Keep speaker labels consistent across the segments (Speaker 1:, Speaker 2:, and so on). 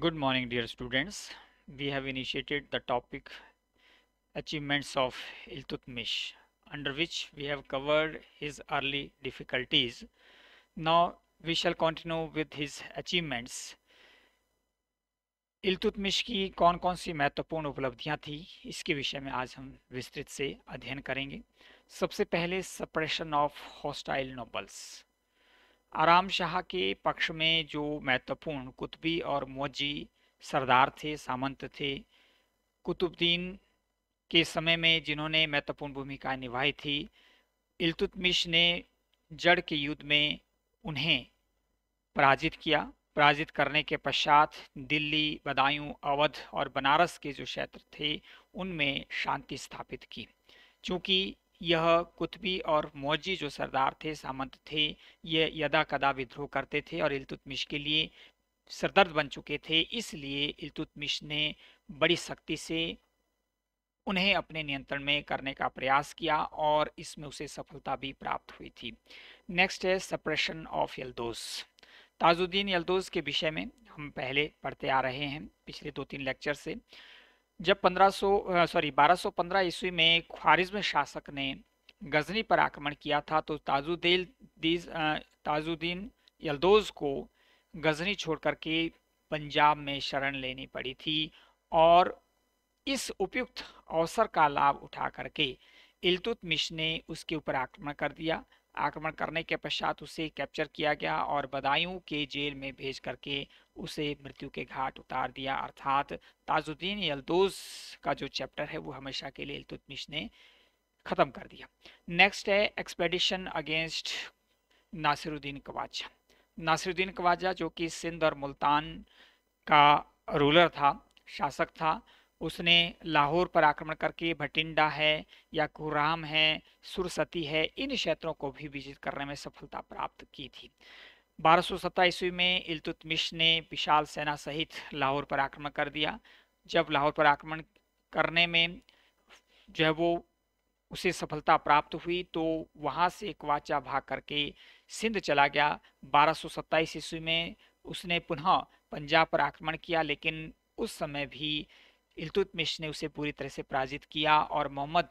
Speaker 1: Good morning dear students. We have initiated the topic achievements of Iltutmish under which we have covered his early difficulties. Now we shall continue with his achievements. Iltutmish की कौन कौन सी महत्वपूर्ण उपलब्धियां थी इसके विषय में आज हम विस्तृत से अध्ययन करेंगे सबसे पहले सप्रेशन ऑफ हॉस्टाइल नोबल्स आराम शाह के पक्ष में जो महत्वपूर्ण कुतुबी और मौजी सरदार थे सामंत थे कुतुबद्दीन के समय में जिन्होंने महत्वपूर्ण भूमिका निभाई थी इल्तुतमिश ने जड़ के युद्ध में उन्हें पराजित किया पराजित करने के पश्चात दिल्ली बदायूं अवध और बनारस के जो क्षेत्र थे उनमें शांति स्थापित की चूँकि यह कुतबी और मौजी जो सरदार थे सामंत थे ये यदा कदा विद्रोह करते थे और इलतुतमिश के लिए सरदर्द बन चुके थे इसलिए इलतुतमिश ने बड़ी सख्ती से उन्हें अपने नियंत्रण में करने का प्रयास किया और इसमें उसे सफलता भी प्राप्त हुई थी नेक्स्ट है सप्रेशन ऑफ यल्दोस ताजुद्दीन यल्दोस के विषय में हम पहले पढ़ते आ रहे हैं पिछले दो तीन लेक्चर से जब 1500 सॉरी 1215 ईस्वी में ख्वारिज्म शासक ने गजनी पर आक्रमण किया था तो ताजुद्दीन ताजुद्दीन यल्दोज को गजनी छोड़कर के पंजाब में शरण लेनी पड़ी थी और इस उपयुक्त अवसर का लाभ उठा करके इलतुतमिश ने उसके ऊपर आक्रमण कर दिया आक्रमण करने के पश्चात उसे कैप्चर किया गया और बदायूं के जेल में भेज करके उसे मृत्यु के घाट उतार दिया अर्थात ताजुद्दीन यलदोज का जो चैप्टर है वो हमेशा के लिए इल्तुतमिश ने ख़त्म कर दिया नेक्स्ट है एक्सपेडिशन अगेंस्ट नासिरुद्दीन कवाजा नासिरुद्दीन कवाजा जो कि सिंध और मुल्तान का रूलर था शासक था उसने लाहौर पर आक्रमण करके भटिंडा है या कुराम है सुरसती है इन क्षेत्रों को भी विजित करने में सफलता प्राप्त की थी बारह सौ ईस्वी में इलतुतमिश ने विशाल सेना सहित लाहौर पर आक्रमण कर दिया जब लाहौर पर आक्रमण करने में जो है वो उसे सफलता प्राप्त हुई तो वहाँ से क्वाचा भाग करके सिंध चला गया बारह सौ ईस्वी में उसने पुनः पंजाब पर आक्रमण किया लेकिन उस समय भी इल्तुतमिश ने उसे पूरी तरह से पराजित किया और मोहम्मद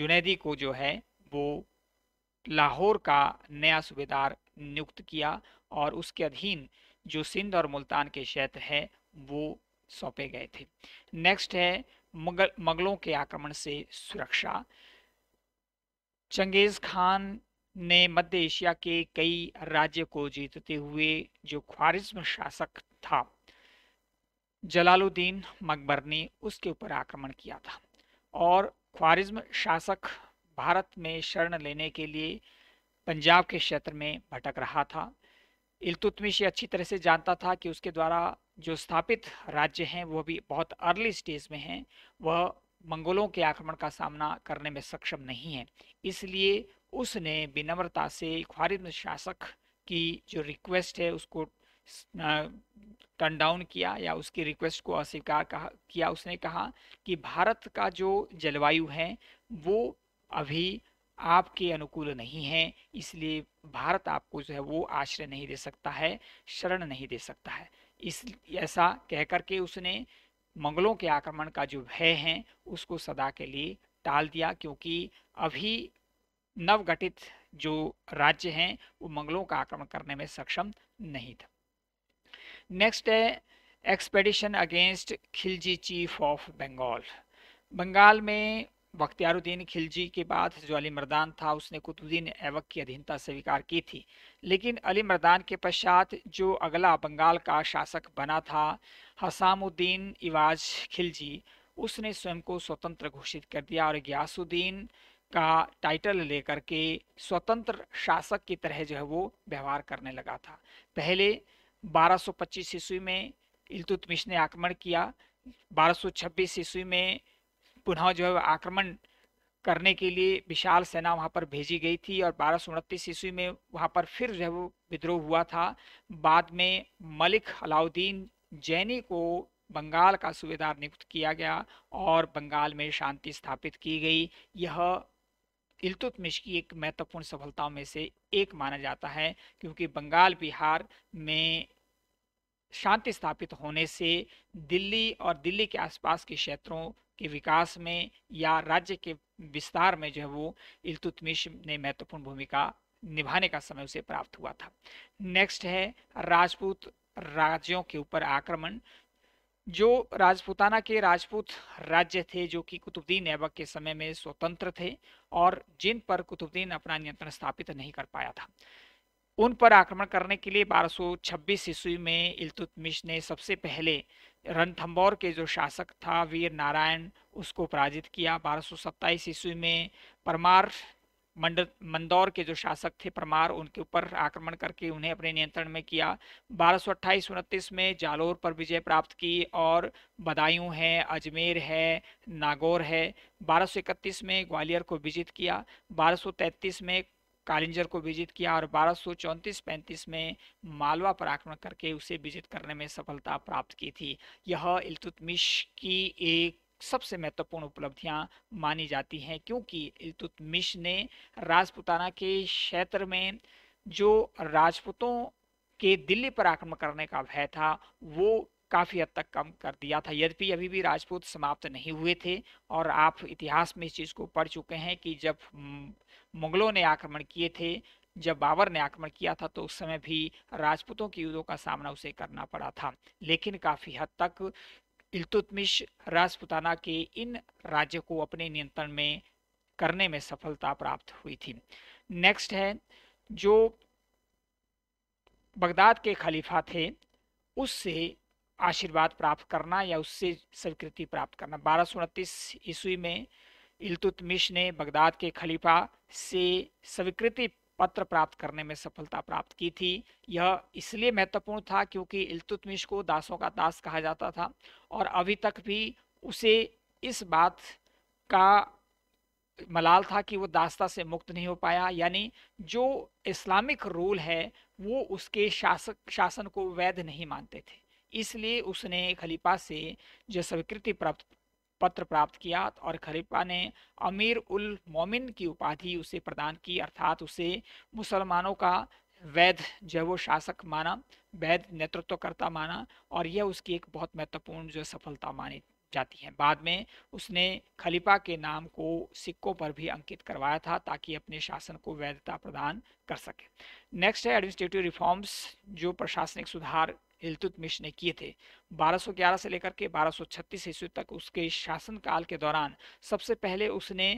Speaker 1: जुनेदी को जो है वो लाहौर का नया सूबेदार नियुक्त किया और उसके अधीन जो सिंध और मुल्तान के क्षेत्र है वो सौंपे गए थे नेक्स्ट है मुगल मुगलों के आक्रमण से सुरक्षा चंगेज़ खान ने मध्य एशिया के कई राज्य को जीतते हुए जो ख्वारिज्म शासक था जलालुद्दीन मकबर ने उसके ऊपर आक्रमण किया था और ख्वारिज्म शासक भारत में शरण लेने के लिए पंजाब के क्षेत्र में भटक रहा था इल्तुतमिश अच्छी तरह से जानता था कि उसके द्वारा जो स्थापित राज्य हैं वह भी बहुत अर्ली स्टेज में हैं वह मंगोलों के आक्रमण का सामना करने में सक्षम नहीं है इसलिए उसने विनम्रता से ख्वारिज्म शासक की जो रिक्वेस्ट है उसको टर्न डाउन किया या उसकी रिक्वेस्ट को अस्वीकार कहा किया उसने कहा कि भारत का जो जलवायु है वो अभी आपके अनुकूल नहीं है इसलिए भारत आपको जो है वो आश्रय नहीं दे सकता है शरण नहीं दे सकता है इस ऐसा कह के उसने मंगलों के आक्रमण का जो भय है उसको सदा के लिए टाल दिया क्योंकि अभी नवगठित जो राज्य हैं वो मंगलों का आक्रमण करने में सक्षम नहीं था नेक्स्ट है expedition against Khilji chief of Bengal Bengal में बख्तियारुद्दीन खिलजी के बाद जो अली मर्दान था उसने कुतुद्दीन ऐबक की अधीनता स्वीकार की थी लेकिन अली मर्दान के पश्चात जो अगला बंगाल का शासक बना था हसामुद्दीन इवाज खिलजी उसने स्वयं को स्वतंत्र घोषित कर दिया और ग्यासुद्दीन का टाइटल लेकर के स्वतंत्र शासक की तरह जो है वो व्यवहार करने लगा था पहले 1225 ईस्वी में इलतुतमिश ने आक्रमण किया 1226 ईस्वी में पुनः जो है आक्रमण करने के लिए विशाल सेना वहाँ पर भेजी गई थी और बारह ईस्वी में वहाँ पर फिर जो है वो विद्रोह हुआ था बाद में मलिक अलाउद्दीन जैनी को बंगाल का सूबेदार नियुक्त किया गया और बंगाल में शांति स्थापित की गई यह इल्तुतमिश की एक महत्वपूर्ण सफलताओं में से एक माना जाता है क्योंकि बंगाल बिहार में शांति स्थापित होने से दिल्ली और दिल्ली के आसपास के क्षेत्रों के विकास में या राज्य के विस्तार में जो है वो इल्तुतमिश ने महत्वपूर्ण भूमिका निभाने का समय उसे प्राप्त हुआ था नेक्स्ट है राजपूत राज्यों के ऊपर आक्रमण जो राजपूताना के राजपूत राज्य थे जो कि कुतुबुद्दीन ऐबक के समय में स्वतंत्र थे और जिन पर कुतुबुद्दीन अपना नियंत्रण स्थापित नहीं कर पाया था उन पर आक्रमण करने के लिए 1226 ईस्वी में इल्तुतमिश ने सबसे पहले रणथम्बौर के जो शासक था वीर नारायण उसको पराजित किया 1227 ईस्वी में परमार मंदौर के जो शासक थे परमार उनके ऊपर आक्रमण करके उन्हें अपने नियंत्रण में किया बारह सौ अट्ठाईस में जालोर पर विजय प्राप्त की और बदायूं है अजमेर है नागौर है इकतीस में ग्वालियर को विजित किया तैंतीस में कालिंजर को विजित किया और बारह सौ में मालवा पर आक्रमण करके उसे विजित करने में सफलता प्राप्त की थी यह इलतुतमिश की एक सबसे महत्वपूर्ण उपलब्धियां मानी जाती हैं क्योंकि इलतुतमिश ने राजपुताना के क्षेत्र में जो राजपूतों के दिल्ली पर आक्रमण करने का भय था वो काफ़ी हद तक कम कर दिया था यद्यपि अभी भी राजपूत समाप्त नहीं हुए थे और आप इतिहास में इस चीज़ को पढ़ चुके हैं कि जब मुगलों ने आक्रमण किए थे जब बाबर ने आक्रमण किया था तो उस समय भी राजपूतों के युद्धों का सामना उसे करना पड़ा था लेकिन काफ़ी हद तक इल्तुतमिश राजपुताना के इन राज्य को अपने नियंत्रण में करने में सफलता प्राप्त हुई थी नेक्स्ट है जो बगदाद के खलीफा थे उससे आशीर्वाद प्राप्त करना या उससे स्वीकृति प्राप्त करना बारह सौ उनतीस ईस्वी में इल्तुतमिश ने बगदाद के खलीफा से स्वीकृति पत्र प्राप्त करने में सफलता प्राप्त की थी यह इसलिए महत्वपूर्ण था क्योंकि इल्तुतमिश को दासों का दास कहा जाता था और अभी तक भी उसे इस बात का मलाल था कि वो दासता से मुक्त नहीं हो पाया यानी जो इस्लामिक रूल है वो उसके शासक शासन को वैध नहीं मानते थे इसलिए उसने खलीफा से जो स्वीकृति प्राप्त पत्र प्राप्त किया और खलीफा ने अमीर उल मोमिन की उपाधि उसे प्रदान की अर्थात उसे मुसलमानों का वैध जो वो शासक माना वैध नेतृत्वकर्ता माना और यह उसकी एक बहुत महत्वपूर्ण जो सफलता मानी जाती है बाद में उसने खलीफा के नाम को सिक्कों पर भी अंकित करवाया था ताकि अपने शासन को वैधता प्रदान कर सके नेक्स्ट है एडमिनिस्ट्रेटिव रिफॉर्म्स जो प्रशासनिक सुधार हिलतुत ने किए थे 1211 से लेकर के 1236 ईस्वी तक उसके शासनकाल के दौरान सबसे पहले उसने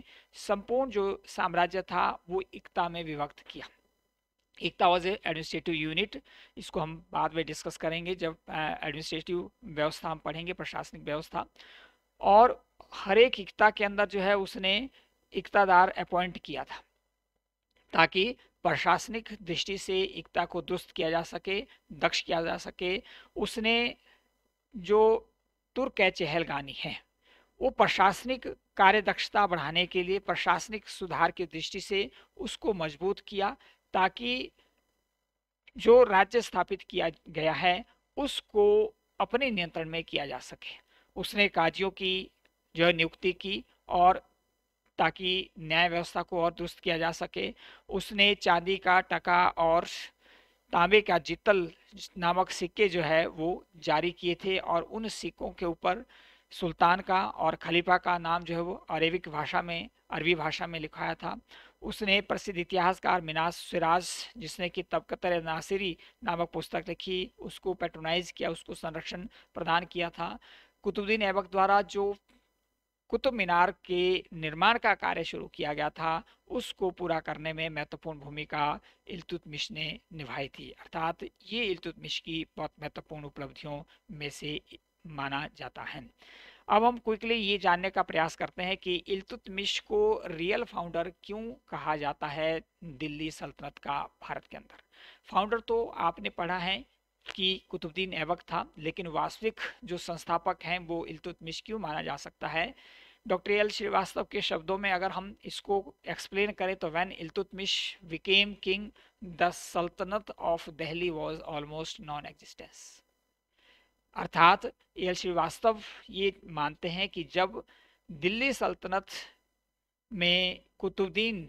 Speaker 1: संपूर्ण जो साम्राज्य था वो एकता में विभक्त किया एकता वॉज एडमिनिस्ट्रेटिव यूनिट इसको हम बाद में डिस्कस करेंगे जब एडमिनिस्ट्रेटिव व्यवस्था हम पढ़ेंगे प्रशासनिक व्यवस्था और हर एक एकता के अंदर जो है उसने एकतादार अपॉइंट किया था ताकि प्रशासनिक दृष्टि से एकता को दुरुस्त किया जा सके दक्ष किया जा सके उसने जो तुर्क है चहलगानी है वो प्रशासनिक कार्य दक्षता बढ़ाने के लिए प्रशासनिक सुधार की दृष्टि से उसको मजबूत किया ताकि जो राज्य स्थापित किया गया है उसको अपने नियंत्रण में किया जा सके उसने काजियों की जो नियुक्ति की और ताकि न्याय व्यवस्था को और दुरुस्त किया जा सके उसने चांदी का टका और तांबे का जितल नामक सिक्के जो है वो जारी किए थे और उन सिक्कों के ऊपर सुल्तान का और खलीफा का नाम जो है वो अरेबिक भाषा में अरबी भाषा में लिखाया था उसने प्रसिद्ध इतिहासकार मिनास सिराज जिसने कि तबकतर नासिरी नामक पुस्तक लिखी उसको पेट्रोनाइज किया उसको संरक्षण प्रदान किया था कुतुबुद्दीन ऐबक द्वारा जो कुतुब मीनार के निर्माण का कार्य शुरू किया गया था उसको पूरा करने में महत्वपूर्ण भूमिका इलतुतमिश ने निभाई थी अर्थात ये इलतुतमिश की बहुत महत्वपूर्ण उपलब्धियों में से माना जाता है अब हम क्विकली ये जानने का प्रयास करते हैं कि इलतुतमिश को रियल फाउंडर क्यों कहा जाता है दिल्ली सल्तनत का भारत के अंदर फाउंडर तो आपने पढ़ा है कि कुतुबुद्दीन ऐबक था लेकिन वास्तविक जो संस्थापक हैं वो इल्तुतमिश क्यों माना जा सकता है डॉक्टर एल श्रीवास्तव के शब्दों में अगर हम इसको एक्सप्लेन करें तो when Iltutmish became king the sultanate of Delhi was almost non existence अर्थात एल श्रीवास्तव ये मानते हैं कि जब दिल्ली सल्तनत में कुतुबुद्दीन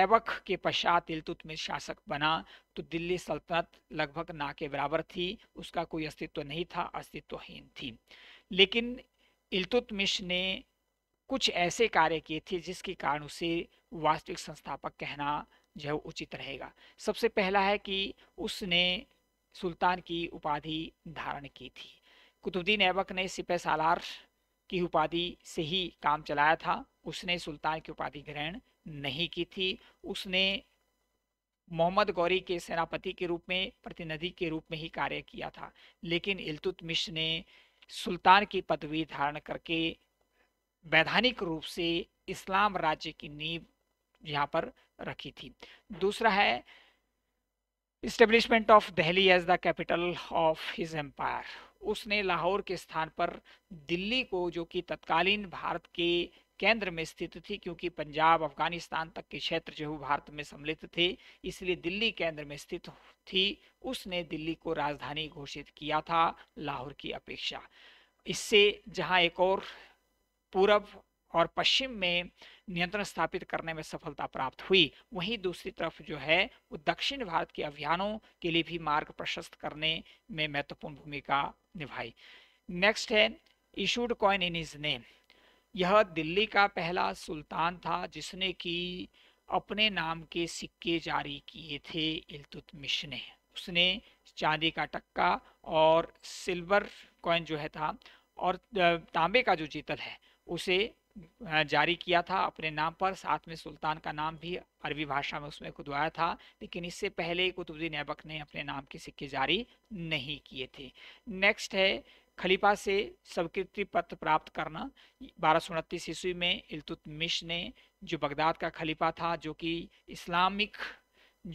Speaker 1: ऐबक के पश्चात इलतुतमिश शासक बना तो दिल्ली सल्तनत लगभग ना के बराबर थी उसका कोई अस्तित्व नहीं था अस्तित्वहीन थी लेकिन इलतुतमिश ने कुछ ऐसे कार्य किए थे जिसके कारण उसे वास्तविक संस्थापक कहना जो है उचित रहेगा सबसे पहला है कि उसने सुल्तान की उपाधि धारण की थी कुतुबुद्दीन ऐबक ने सिपह सालार की उपाधि से ही काम चलाया था उसने सुल्तान की उपाधि ग्रहण नहीं की थी उसने मोहम्मद गौरी के सेनापति के रूप में प्रतिनिधि के रूप में ही कार्य किया था लेकिन इलतुतमिश ने सुल्तान की पदवी धारण करके वैधानिक रूप से इस्लाम राज्य की नींव यहाँ पर रखी थी दूसरा है establishment of Delhi as the capital of his empire उसने लाहौर के स्थान पर दिल्ली को जो कि तत्कालीन भारत के केंद्र में स्थित थी क्योंकि पंजाब अफगानिस्तान तक के क्षेत्र जो भारत में सम्मिलित थे इसलिए दिल्ली केंद्र में स्थित थी उसने दिल्ली को राजधानी घोषित किया था लाहौर की अपेक्षा इससे जहां एक और पूरब और पश्चिम में नियंत्रण स्थापित करने में सफलता प्राप्त हुई वहीं दूसरी तरफ जो है वो दक्षिण भारत के अभियानों के लिए भी मार्ग प्रशस्त करने में महत्वपूर्ण भूमिका निभाई नेक्स्ट है issued coin in his name यह दिल्ली का पहला सुल्तान था जिसने कि अपने नाम के सिक्के जारी किए थे इलतुतमिश ने उसने चांदी का टक्का और सिल्वर कॉइन जो है था और तांबे का जो जीतल है उसे जारी किया था अपने नाम पर साथ में सुल्तान का नाम भी अरबी भाषा में उसमें खुदवाया था लेकिन इससे पहले कुतुबुद्दीन ऐबक ने अपने नाम के सिक्के जारी नहीं किए थे नेक्स्ट है खलीफा से स्वीकृति पत्र प्राप्त करना बारह सौ उनतीस ईस्वी में इलतुतमिश ने जो बगदाद का खलीफा था जो कि इस्लामिक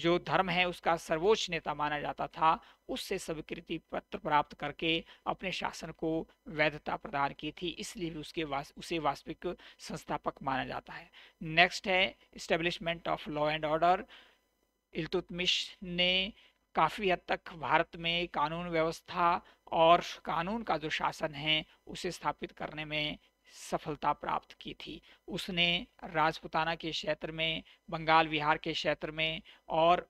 Speaker 1: जो धर्म है उसका सर्वोच्च नेता माना जाता था उससे स्वीकृति पत्र प्राप्त करके अपने शासन को वैधता प्रदान की थी इसलिए भी उसके वास, उसे वास्तविक संस्थापक माना जाता है नेक्स्ट है establishment of law and order Iltutmish ने काफ़ी हद तक भारत में कानून व्यवस्था और कानून का जो शासन है उसे स्थापित करने में सफलता प्राप्त की थी उसने राजपुताना के क्षेत्र में बंगाल बिहार के क्षेत्र में और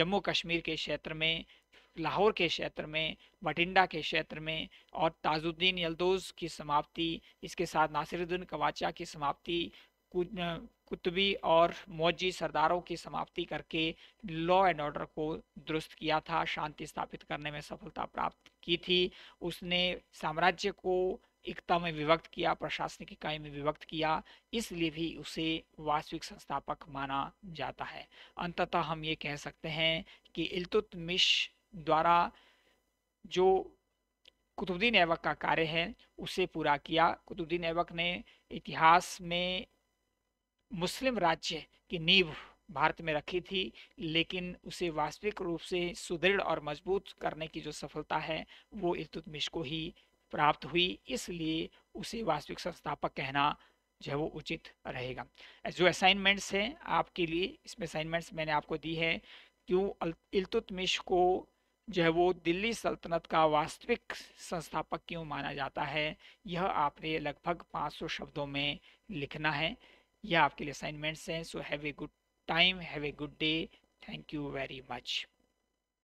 Speaker 1: जम्मू कश्मीर के क्षेत्र में लाहौर के क्षेत्र में बठिंडा के क्षेत्र में और ताजुद्दीन यलदोज़ की समाप्ति इसके साथ नासिरुद्दीन कवाचा की समाप्ति कुतबी और मौजी सरदारों की समाप्ति करके लॉ एंड ऑर्डर को दुरुस्त किया था शांति स्थापित करने में सफलता प्राप्त की थी उसने साम्राज्य को एकता में विभक्त किया प्रशासनिक इकाई में विभक्त किया इसलिए भी उसे वास्तविक संस्थापक माना जाता है अंततः हम ये कह सकते हैं कि मिश द्वारा जो कुतुबुद्दीन ऐबक का कार्य है उसे पूरा किया कुतुबुद्दीन ऐबक ने इतिहास में मुस्लिम राज्य की नींव भारत में रखी थी लेकिन उसे वास्तविक रूप से सुदृढ़ और मजबूत करने की जो सफलता है वो इल्तुतमिश को ही प्राप्त हुई इसलिए उसे वास्तविक संस्थापक कहना जो है वो उचित रहेगा जो असाइनमेंट्स हैं आपके लिए इसमें असाइनमेंट्स मैंने आपको दी है क्यों इल्तुतमिश को जो है वो दिल्ली सल्तनत का वास्तविक संस्थापक क्यों माना जाता है यह आपने लगभग 500 शब्दों में लिखना है यह आपके लिए असाइनमेंट्स हैं so have a good time have a good day thank you very much